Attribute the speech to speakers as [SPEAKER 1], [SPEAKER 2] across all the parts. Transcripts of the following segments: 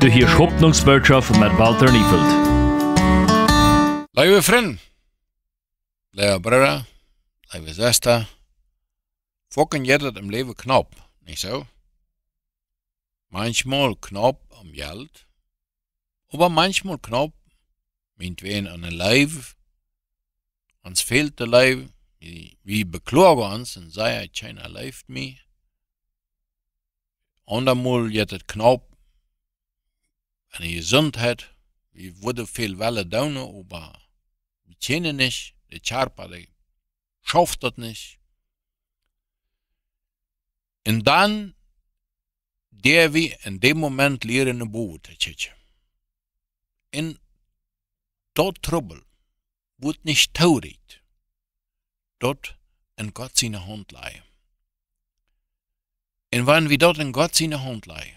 [SPEAKER 1] Du hörst Hoffnungsbotschaft mit Walter Niefeld. Liebe Freunde, liebe Brüder, liebe Schwester, fucken jeder im Leben knapp, nicht so? Manchmal knapp am Geld, aber manchmal knapp meinetwegen an den Leib, uns fehlt der Leib, wie beklagen uns und sei keiner Leib mehr. Andermal geht knapp eine Gesundheit. Wir würden viel Welle dauern, aber wir können nicht. Der Körper, der schafft das nicht. Und dann, der wir in dem Moment lernen, eine Bote In dort Trouble wird nicht traurig. Dort in Gott seine Hand leihen. Und wenn wir dort in Gott seine Hand leihen,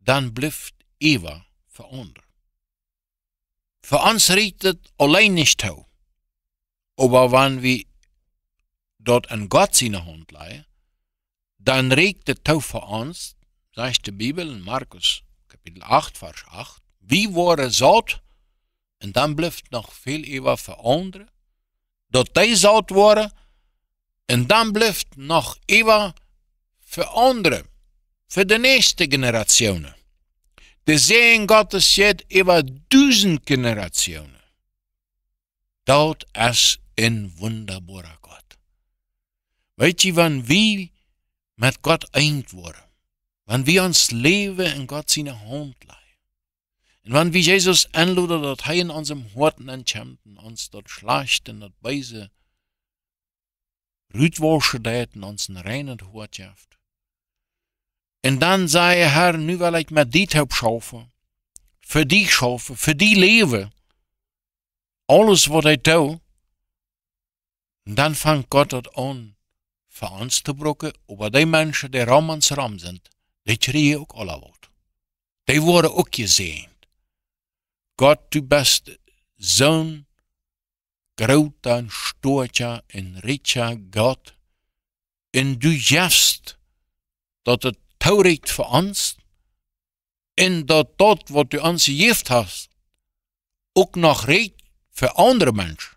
[SPEAKER 1] dann blüfft Eva verander. För oss riktet alleen nicht to. Aber wenn wir dort in Gott seine Hand leihen, dann riktet to für uns, sagt die Bibel in Markus Kapitel 8, Vers 8, wie wurde Saat, und dann bleibt noch viel Eva verander, dort die Saat wurde, und dann bleibt noch Eva für andere, für die nächste Generationen. De Sehen Gottes jetzt über duizend generationen. Dort ist ein wunderbarer Gott. Weet je, wanneer wie met God eind worden, wanneer wie ons leven in Gott seine hand leiden, Und wanneer wir Jesus aanloeden dat hij in onze horten en kämpfen, ons dat schlecht en dat wijze, Rütwasche, der uns in reines Hort schafft. En dan zei je haar, nu wil ik met dit heb schoven. Voor die schoven, voor die leven. Alles wat hij doet. En dan fangt God het aan voor ons te brokken over die mensen die ram aan ram zijn. Die krijgen ook alle wat. Die worden ook gezien. God, du bist groot en stoertje en richer God. En du juist dat het taurigt for angst, enda dort, hvor du anser gift hast, auch noch regt für andere Menschen,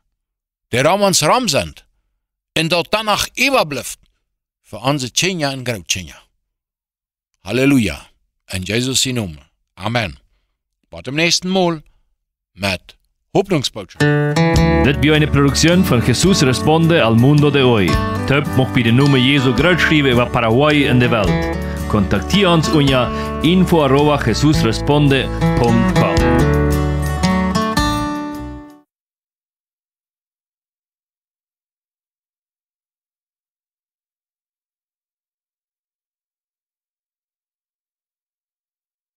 [SPEAKER 1] der Ramans Ramsend, enda danach überblüfft für unsere Tschinja und Grautschinja. Halleluja, in Jesus' Namen. Amen. Bis zum nächsten Mal mit Hoffnungsbotschaft. Das war eine Produktion von Jesus Responde al Mundo de Hoy. Töp macht bei der Nummer Jesu Grötschriebe über Paraguay in der Welt. contactions uña info arroba responde.